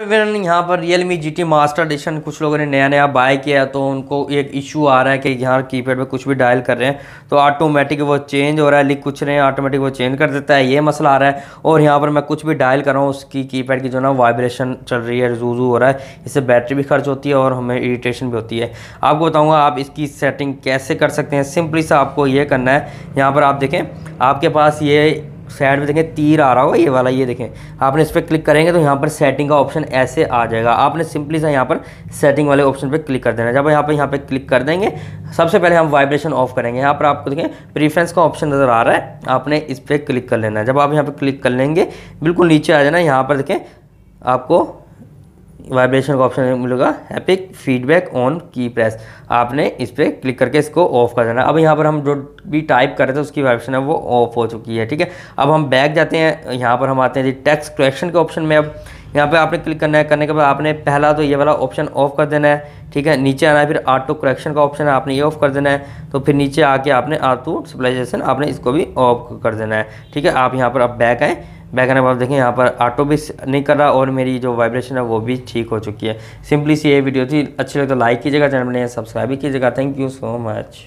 यहाँ पर Realme G T master edition कुछ लोगों ने नया नया बाय किया है तो उनको एक इशू आ रहा है कि यहाँ कीपैड पर कुछ भी डायल कर रहे हैं तो ऑटोमेटिक वो चेंज हो रहा है लिख कुछ रहे हैं ऑटोमेटिक वो चेंज कर देता है ये मसला आ रहा है और यहाँ पर मैं कुछ भी डायल कर रहा हूँ उसकी कीपैड की जो ना वाइब्रेशन चल रही है जूजू हो रहा है इससे बैटरी भी खर्च होती है और हमें इरीटेशन भी होती है आपको बताऊँगा आप इसकी सेटिंग कैसे कर सकते हैं सिंपली सा आपको ये करना है यहाँ पर आप देखें आपके पास ये साइड में देखें तीर आ रहा होगा ये वाला ये देखें आपने इस पर क्लिक करेंगे तो यहाँ पर सेटिंग का ऑप्शन ऐसे आ जाएगा आपने सिंपली सा यहाँ पर सेटिंग वाले ऑप्शन पर क्लिक कर देना जब यहाँ पर यहाँ पर क्लिक कर देंगे सबसे पहले हम वाइब्रेशन ऑफ करेंगे यहाँ पर आपको देखें प्रीफ्रेंस का ऑप्शन नज़र आ रहा है आपने इस पर क्लिक कर लेना है जब आप यहाँ पर क्लिक कर लेंगे बिल्कुल नीचे आ जाना यहाँ पर देखें आपको वाइब्रेशन का ऑप्शन मिलेगा haptic feedback on key press आपने इस पर क्लिक करके इसको ऑफ कर देना अब यहाँ पर हम जो भी टाइप कर रहे थे उसकी वाइब्रेशन है वो ऑफ हो चुकी है ठीक है अब हम बैक जाते हैं यहाँ पर हम आते हैं जी टेक्स क्रेक्शन के ऑप्शन में अब यहाँ पे आपने क्लिक करना है करने के बाद आपने पहला तो ये वाला ऑप्शन ऑफ कर देना है ठीक है नीचे आना है फिर ऑटो करेक्शन का ऑप्शन है आपने ये ऑफ कर देना है तो फिर नीचे आके आपने ऑटो सप्लाइजेशन आपने इसको भी ऑफ कर देना है ठीक है आप यहाँ पर अब बैक आएँ बैक एंड आप देखें यहाँ पर ऑटो भी नहीं कर रहा और मेरी जो वाइब्रेशन है वो भी ठीक हो चुकी है सिंपली सी ये वीडियो थी अच्छी लगे तो लाइक कीजिएगा चैनल में सब्सक्राइब भी कीजिएगा थैंक यू सो मच